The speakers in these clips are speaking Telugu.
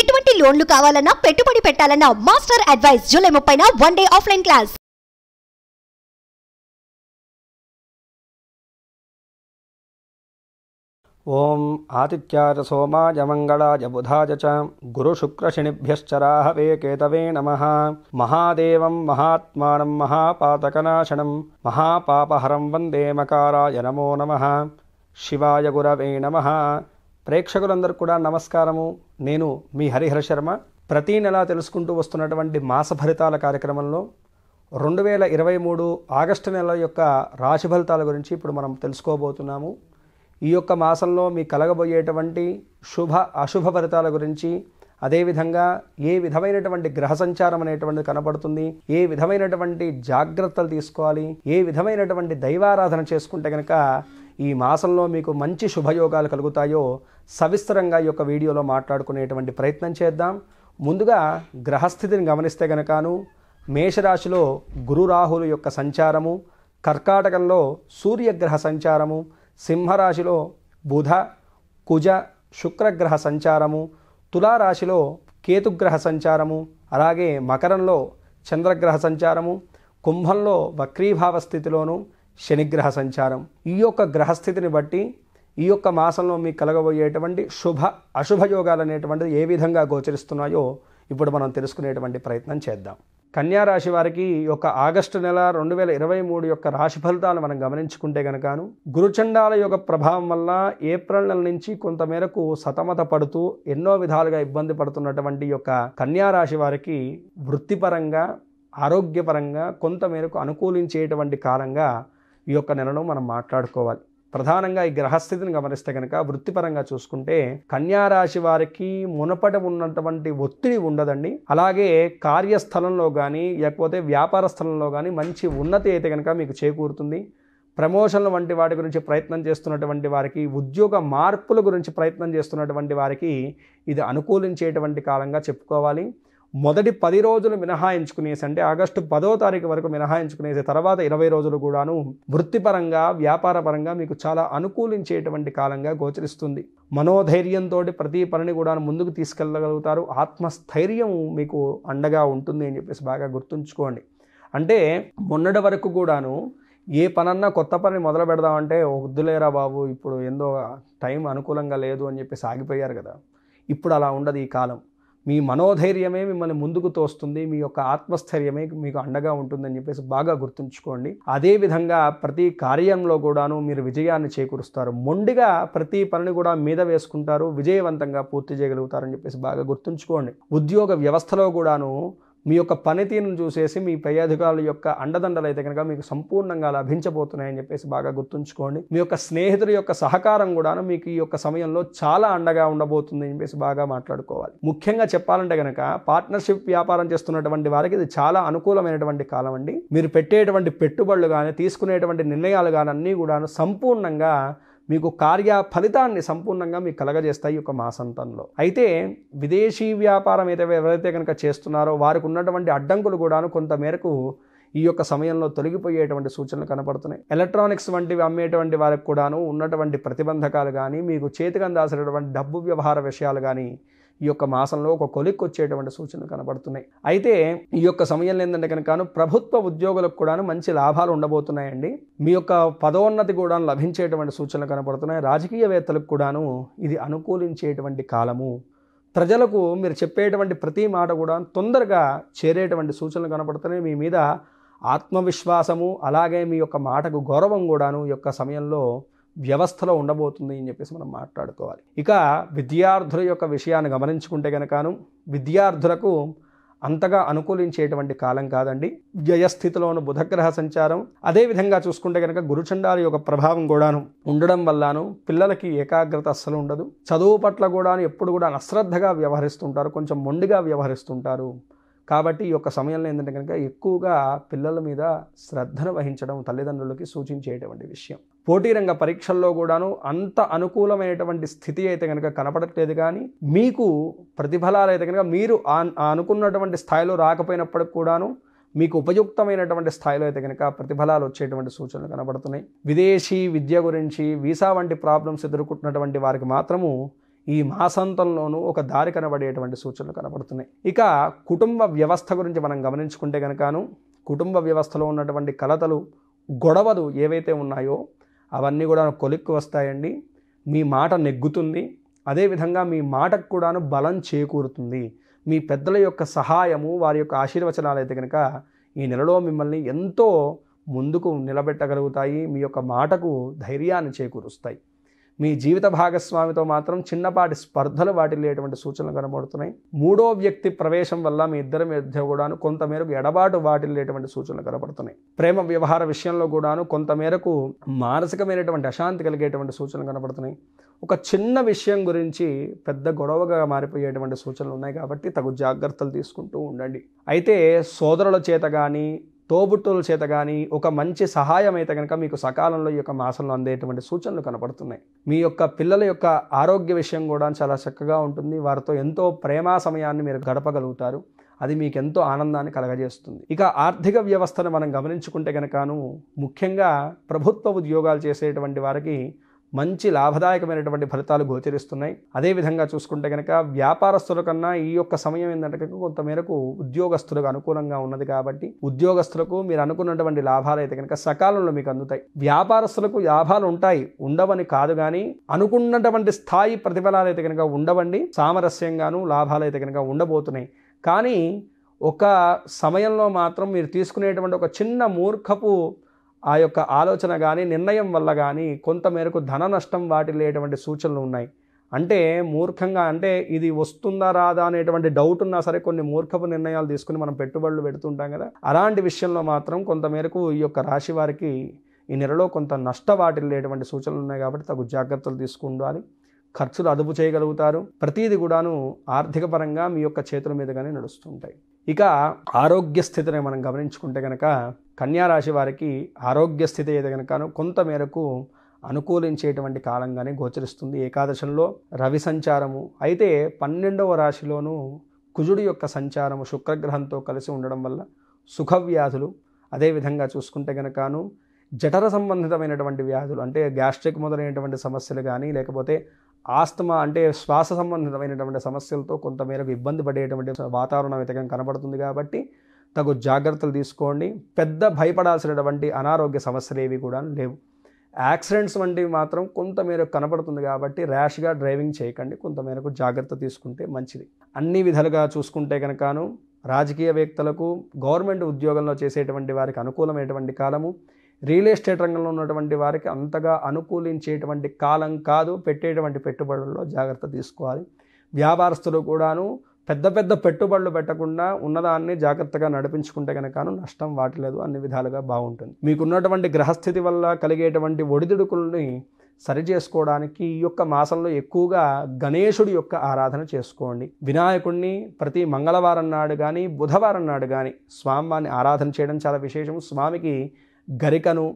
ఎటువంటి లోన్లు కావాలన్నా పెట్టుబడి పెట్టాలన్నా మాస్టర్ అడ్వైస్ జూలై ముప్పై వన్ డే ఆఫ్లైన్ క్లాస్ ఓం ఆతిథ్యాయ సోమాయ మంగళాయ బుధాయ చ గురుశుక్రశనిభ్యశ్చరాహవే కేతవే నమ మహాదేవం మహాత్మానం మహాపాతకనాశనం మహాపాపహరం వందే మకారాయ నమో నమ శివాయ గురవే నమ ప్రేక్షకులందరూ కూడా నమస్కారము నేను మీ హరిహర శర్మ ప్రతీ నెల తెలుసుకుంటూ వస్తున్నటువంటి మాస ఫలితాల కార్యక్రమంలో రెండు వేల ఇరవై మూడు ఆగస్టు నెల యొక్క రాశి ఫలితాల గురించి ఇప్పుడు మనం తెలుసుకోబోతున్నాము ఈ యొక్క మాసంలో మీ కలగబోయేటువంటి శుభ అశుభ ఫలితాల గురించి అదేవిధంగా ఏ విధమైనటువంటి గ్రహ సంచారం అనేటువంటిది కనబడుతుంది ఏ విధమైనటువంటి జాగ్రత్తలు తీసుకోవాలి ఏ విధమైనటువంటి దైవారాధన చేసుకుంటే కనుక ఈ మాసంలో మీకు మంచి శుభయోగాలు కలుగుతాయో సవిస్తరంగా ఈ యొక్క వీడియోలో మాట్లాడుకునేటువంటి ప్రయత్నం చేద్దాం ముందుగా గ్రహస్థితిని గమనిస్తే గనకాను మేషరాశిలో గురురాహులు యొక్క సంచారము కర్కాటకంలో సూర్యగ్రహ సంచారము సింహరాశిలో బుధ కుజ శుక్రగ్రహ సంచారము తులారాశిలో కేతుగ్రహ సంచారము అలాగే మకరంలో చంద్రగ్రహ సంచారము కుంభంలో వక్రీభావ స్థితిలోను శనిగ్రహ సంచారం ఈ యొక్క గ్రహస్థితిని బట్టి ఈ యొక్క మాసంలో మీకు కలగబోయేటువంటి శుభ అశుభ యోగాలు అనేటువంటిది ఏ విధంగా గోచరిస్తున్నాయో ఇప్పుడు మనం తెలుసుకునేటువంటి ప్రయత్నం చేద్దాం కన్యారాశి వారికి యొక్క ఆగస్టు నెల రెండు వేల ఇరవై మూడు యొక్క రాశి ఫలితాలు మనం గమనించుకుంటే గనకాను గురుచండాల యొక్క ప్రభావం వల్ల ఏప్రిల్ నెల నుంచి కొంతమేరకు సతమత పడుతూ ఎన్నో విధాలుగా ఇబ్బంది పడుతున్నటువంటి యొక్క కన్యారాశి వారికి వృత్తిపరంగా ఆరోగ్యపరంగా కొంతమేరకు అనుకూలించేటువంటి కాలంగా ఈ యొక్క నెలలో మనం మాట్లాడుకోవాలి ప్రధానంగా ఈ గ్రహస్థితిని గమనిస్తే కనుక వృత్తిపరంగా చూసుకుంటే కన్యారాశి వారికి మునపట ఉన్నటువంటి ఒత్తిడి ఉండదండి అలాగే కార్యస్థలంలో కానీ లేకపోతే వ్యాపార స్థలంలో కానీ మంచి ఉన్నతి అయితే కనుక మీకు చేకూరుతుంది ప్రమోషన్ల వంటి వాటి గురించి ప్రయత్నం చేస్తున్నటువంటి వారికి ఉద్యోగ మార్పుల గురించి ప్రయత్నం చేస్తున్నటువంటి వారికి ఇది అనుకూలించేటువంటి కాలంగా చెప్పుకోవాలి మొదటి పది రోజులు మినహాయించుకునేసి అంటే ఆగస్టు పదో తారీఖు వరకు మినహాయించుకునేసి తర్వాత ఇరవై రోజులు కూడాను వృత్తిపరంగా వ్యాపారపరంగా మీకు చాలా అనుకూలించేటువంటి కాలంగా గోచరిస్తుంది మనోధైర్యంతో ప్రతి పనిని కూడా ముందుకు తీసుకెళ్ళగలుగుతారు ఆత్మస్థైర్యం మీకు అండగా ఉంటుంది అని చెప్పేసి బాగా గుర్తుంచుకోండి అంటే మొన్నటి వరకు కూడాను ఏ పనన్నా కొత్త పని మొదలు పెడదామంటే వద్దులేరా బాబు ఇప్పుడు ఎందో టైం అనుకూలంగా లేదు అని చెప్పేసి ఆగిపోయారు కదా ఇప్పుడు అలా ఉండదు ఈ కాలం మీ మనోధైర్యమే మిమ్మల్ని ముందుకు తోస్తుంది మీ యొక్క ఆత్మస్థైర్యమే మీకు అండగా ఉంటుందని చెప్పేసి బాగా గుర్తుంచుకోండి అదేవిధంగా ప్రతి కార్యంలో కూడాను మీరు విజయాన్ని చేకూరుస్తారు మొండిగా ప్రతి పనిని కూడా మీద వేసుకుంటారు విజయవంతంగా పూర్తి చేయగలుగుతారని చెప్పేసి బాగా గుర్తుంచుకోండి ఉద్యోగ వ్యవస్థలో కూడాను మీ యొక్క పనితీరును చూసేసి మీ పై అధికారుల యొక్క అండదండలు అయితే కనుక మీకు సంపూర్ణంగా లభించబోతున్నాయని చెప్పేసి బాగా గుర్తుంచుకోండి మీ యొక్క స్నేహితుల యొక్క సహకారం కూడాను మీకు ఈ యొక్క సమయంలో చాలా అండగా ఉండబోతుంది అని చెప్పేసి బాగా మాట్లాడుకోవాలి ముఖ్యంగా చెప్పాలంటే కనుక పార్ట్నర్షిప్ వ్యాపారం చేస్తున్నటువంటి వారికి ఇది చాలా అనుకూలమైనటువంటి కాలం అండి మీరు పెట్టేటువంటి పెట్టుబడులు కానీ తీసుకునేటువంటి నిర్ణయాలు కానీ అన్నీ కూడా సంపూర్ణంగా మీకు కార్య ఫలితాన్ని సంపూర్ణంగా మీకు కలగజేస్తాయి ఒక మాసంతంలో అయితే విదేశీ వ్యాపారం అయితే ఎవరైతే కనుక చేస్తున్నారో వారికి ఉన్నటువంటి అడ్డంకులు కూడాను కొంతమేరకు ఈ యొక్క సమయంలో తొలగిపోయేటువంటి సూచనలు కనపడుతున్నాయి ఎలక్ట్రానిక్స్ వంటివి అమ్మేటువంటి వారికి కూడాను ఉన్నటువంటి ప్రతిబంధకాలు కానీ మీకు చేతికి అందాల్సినటువంటి డబ్బు వ్యవహార విషయాలు కానీ ఈ యొక్క మాసంలో ఒక కొలిక్ వచ్చేటువంటి సూచనలు కనబడుతున్నాయి అయితే ఈ యొక్క సమయంలో ఏంటంటే కనుక ప్రభుత్వ ఉద్యోగులకు కూడాను మంచి లాభాలు ఉండబోతున్నాయండి మీ యొక్క పదోన్నతి కూడా లభించేటువంటి సూచనలు కనబడుతున్నాయి రాజకీయవేత్తలకు కూడాను ఇది అనుకూలించేటువంటి కాలము ప్రజలకు మీరు చెప్పేటువంటి ప్రతి మాట కూడా తొందరగా చేరేటువంటి సూచనలు కనబడుతున్నాయి మీ మీద ఆత్మవిశ్వాసము అలాగే మీ యొక్క మాటకు గౌరవం కూడాను ఈ యొక్క సమయంలో వ్యవస్థలో ఉండబోతుంది అని చెప్పేసి మనం మాట్లాడుకోవాలి ఇక విద్యార్థుల యొక్క విషయాన్ని గమనించుకుంటే కనుకను విద్యార్థులకు అంతగా అనుకూలించేటువంటి కాలం కాదండి వ్యయస్థితిలోను బుధగ్రహ సంచారం అదేవిధంగా చూసుకుంటే కనుక గురుచండాల యొక్క ప్రభావం కూడాను ఉండడం వల్లను పిల్లలకి ఏకాగ్రత అస్సలు ఉండదు చదువు పట్ల కూడాను ఎప్పుడు కూడా అశ్రద్ధగా వ్యవహరిస్తుంటారు కొంచెం మొండిగా వ్యవహరిస్తుంటారు కాబట్టి ఈ యొక్క సమయంలో ఏంటంటే కనుక ఎక్కువగా పిల్లల మీద శ్రద్ధను వహించడం తల్లిదండ్రులకి సూచించేటువంటి విషయం పోటీ రంగ పరీక్షల్లో కూడాను అంత అనుకూలమైనటువంటి స్థితి అయితే కనుక కనపడట్లేదు కానీ మీకు ప్రతిఫలాలు అయితే కనుక మీరు అనుకున్నటువంటి స్థాయిలో రాకపోయినప్పటికి కూడాను మీకు ఉపయుక్తమైనటువంటి స్థాయిలో అయితే కనుక ప్రతిఫలాలు వచ్చేటువంటి సూచనలు కనబడుతున్నాయి విదేశీ విద్య గురించి వీసా వంటి ప్రాబ్లమ్స్ ఎదుర్కొంటున్నటువంటి వారికి మాత్రము ఈ మాసాంతంలోనూ ఒక దారి కనబడేటువంటి సూచనలు కనబడుతున్నాయి ఇక కుటుంబ వ్యవస్థ గురించి మనం గమనించుకుంటే కనుకను కుటుంబ వ్యవస్థలో ఉన్నటువంటి కలతలు గొడవలు ఏవైతే ఉన్నాయో అవన్నీ కూడా కొలిక్కి వస్తాయండి మీ మాట నెగ్గుతుంది అదేవిధంగా మీ మాటకు కూడాను బలం చేకూరుతుంది మీ పెద్దల యొక్క సహాయము వారి యొక్క ఆశీర్వచనాలు అయితే కనుక ఈ నెలలో మిమ్మల్ని ఎంతో ముందుకు నిలబెట్టగలుగుతాయి మీ యొక్క మాటకు ధైర్యాన్ని చేకూరుస్తాయి మీ జీవిత భాగస్వామితో మాత్రం చిన్నపాటి స్పర్ధలు వాటిల్లేటువంటి సూచనలు కనబడుతున్నాయి మూడో వ్యక్తి ప్రవేశం వల్ల మీ ఇద్దరి మధ్య కూడాను కొంతమేరకు ఎడబాటు వాటిల్లేటువంటి సూచనలు కనబడుతున్నాయి ప్రేమ వ్యవహార విషయంలో కూడాను కొంతమేరకు మానసికమైనటువంటి అశాంతి కలిగేటువంటి సూచనలు కనబడుతున్నాయి ఒక చిన్న విషయం గురించి పెద్ద గొడవగా మారిపోయేటువంటి సూచనలు ఉన్నాయి కాబట్టి తగు జాగ్రత్తలు తీసుకుంటూ ఉండండి అయితే సోదరుల చేత కానీ తోబుట్టుల చేత కానీ ఒక మంచి సహాయం అయితే కనుక మీకు సకాలంలో ఈ యొక్క మాసంలో అందేటువంటి సూచనలు కనపడుతున్నాయి మీ యొక్క పిల్లల యొక్క ఆరోగ్య విషయం కూడా చాలా చక్కగా ఉంటుంది వారితో ఎంతో ప్రేమా సమయాన్ని మీరు గడపగలుగుతారు అది మీకు ఎంతో ఆనందాన్ని కలగజేస్తుంది ఇక ఆర్థిక వ్యవస్థను మనం గమనించుకుంటే కనుకను ముఖ్యంగా ప్రభుత్వ ఉద్యోగాలు చేసేటువంటి వారికి మంచి లాభదాయకమైనటువంటి ఫలితాలు గోచరిస్తున్నాయి అదేవిధంగా చూసుకుంటే కనుక వ్యాపారస్తుల కన్నా ఈ యొక్క సమయం ఏంటంటే కొంతమేరకు ఉద్యోగస్తులకు అనుకూలంగా ఉన్నది కాబట్టి ఉద్యోగస్తులకు మీరు అనుకున్నటువంటి లాభాలు అయితే కనుక సకాలంలో మీకు అందుతాయి వ్యాపారస్తులకు లాభాలు ఉంటాయి ఉండవని కాదు కానీ అనుకున్నటువంటి స్థాయి ప్రతిఫలాలు అయితే కనుక ఉండవండి సామరస్యంగాను లాభాలు అయితే కనుక ఉండబోతున్నాయి కానీ ఒక సమయంలో మాత్రం మీరు తీసుకునేటువంటి ఒక చిన్న మూర్ఖపు ఆ యొక్క ఆలోచన కానీ నిర్ణయం వల్ల కానీ కొంతమేరకు ధన నష్టం లేటువంటి సూచనలు ఉన్నాయి అంటే మూర్ఖంగా అంటే ఇది వస్తుందా రాదా అనేటువంటి డౌట్ ఉన్నా సరే కొన్ని మూర్ఖపు నిర్ణయాలు తీసుకుని మనం పెట్టుబడులు పెడుతుంటాం కదా అలాంటి విషయంలో మాత్రం కొంతమేరకు ఈ యొక్క రాశి వారికి ఈ నెలలో కొంత లేటువంటి సూచనలు ఉన్నాయి కాబట్టి తగు జాగ్రత్తలు తీసుకుండాలి ఖర్చులు అదుపు చేయగలుగుతారు ప్రతీది కూడాను ఆర్థిక పరంగా మీ యొక్క చేతుల మీదుగానే నడుస్తుంటాయి ఇక ఆరోగ్య స్థితిని మనం గమనించుకుంటే కనుక కన్యారాశి వారికి ఆరోగ్య స్థితి అయితే కనుక కొంత మేరకు అనుకూలించేటువంటి కాలంగానే గోచరిస్తుంది ఏకాదశంలో రవి సంచారము అయితే పన్నెండవ రాశిలోనూ కుజుడి యొక్క సంచారము శుక్రగ్రహంతో కలిసి ఉండడం వల్ల సుఖవ్యాధులు అదేవిధంగా చూసుకుంటే గనకాను జఠర సంబంధితమైనటువంటి వ్యాధులు అంటే గ్యాస్ట్రిక్ మొదలైనటువంటి సమస్యలు కానీ లేకపోతే ఆస్తమా అంటే శ్వాస సంబంధితమైనటువంటి సమస్యలతో కొంతమేరకు ఇబ్బంది పడేటువంటి వాతావరణం అయితే కనబడుతుంది కాబట్టి తగు జాగ్రత్తలు తీసుకోండి పెద్ద భయపడాల్సినటువంటి అనారోగ్య సమస్యలు ఏవి కూడా లేవు యాక్సిడెంట్స్ వంటివి మాత్రం కొంతమేరకు కనబడుతుంది కాబట్టి ర్యాష్గా డ్రైవింగ్ చేయకండి కొంతమేరకు జాగ్రత్త తీసుకుంటే మంచిది అన్ని విధాలుగా చూసుకుంటే కనుకను రాజకీయ వ్యక్తులకు గవర్నమెంట్ ఉద్యోగంలో చేసేటువంటి వారికి అనుకూలమైనటువంటి కాలము రియల్ ఎస్టేట్ రంగంలో ఉన్నటువంటి వారికి అంతగా అనుకూలించేటువంటి కాలం కాదు పెట్టేటువంటి పెట్టుబడుల్లో జాగ్రత్త తీసుకోవాలి వ్యాపారస్తులు కూడాను పెద్ద పెద్ద పెట్టుబడులు పెట్టకుండా ఉన్నదాన్ని జాగ్రత్తగా నడిపించుకుంటే కనుక నష్టం వాటలేదు అన్ని విధాలుగా బాగుంటుంది మీకున్నటువంటి గ్రహస్థితి వల్ల కలిగేటువంటి ఒడిదుడుకుల్ని సరి చేసుకోవడానికి ఈ యొక్క మాసంలో ఎక్కువగా గణేశుడి యొక్క ఆరాధన చేసుకోండి వినాయకుడిని ప్రతి మంగళవారం నాడు కానీ బుధవారం నాడు కానీ స్వామివారిని ఆరాధన చేయడం చాలా విశేషం స్వామికి గరికను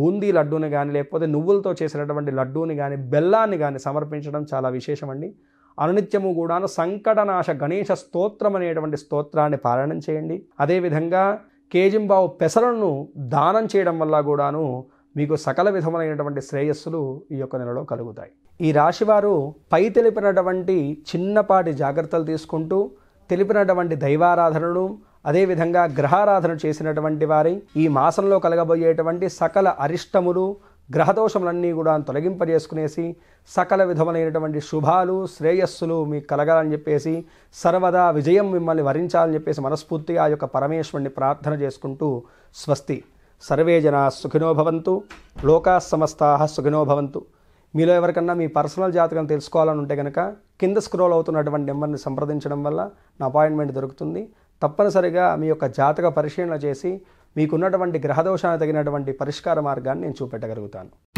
బూందీ లడ్డూని కానీ లేకపోతే నువ్వులతో చేసినటువంటి లడ్డూని కానీ బెల్లాన్ని కానీ సమర్పించడం చాలా విశేషమండి అనునిత్యము కూడాను సంకటనాశ గణేష స్తోత్రం అనేటువంటి స్తోత్రాన్ని పారాయణం చేయండి అదేవిధంగా కేజింబావు పెసలను దానం చేయడం వల్ల కూడాను మీకు సకల విధములైనటువంటి శ్రేయస్సులు ఈ యొక్క నెలలో కలుగుతాయి ఈ రాశివారు పై తెలిపినటువంటి చిన్నపాటి జాగ్రత్తలు తీసుకుంటూ తెలిపినటువంటి దైవారాధనలు అదేవిధంగా గ్రహారాధన చేసినటువంటి వారి ఈ మాసంలో కలగబోయేటువంటి సకల అరిష్టములు గ్రహదోషములన్నీ కూడా తొలగింపజేసుకునేసి సకల విధములైనటువంటి శుభాలు శ్రేయస్సులు మీకు కలగాలని చెప్పేసి సర్వదా విజయం మిమ్మల్ని వరించాలని చెప్పేసి మనస్ఫూర్తిగా ఆ యొక్క పరమేశ్వరుని ప్రార్థన చేసుకుంటూ స్వస్తి సర్వే జనా సుఖినోభవంతు లోకా సమస్తా సుఖినో భవంతు మీలో ఎవరికన్నా మీ పర్సనల్ జాతకం తెలుసుకోవాలని ఉంటే కనుక కింద స్క్రోల్ అవుతున్నటువంటి నెంబర్ని సంప్రదించడం వల్ల నా అపాయింట్మెంట్ దొరుకుతుంది తప్పనిసరిగా మీ యొక్క జాతక పరిశీలన చేసి మీకున్నటువంటి గ్రహదోషానికి తగినటువంటి పరిష్కార మార్గాన్ని నేను చూపెట్టగలుగుతాను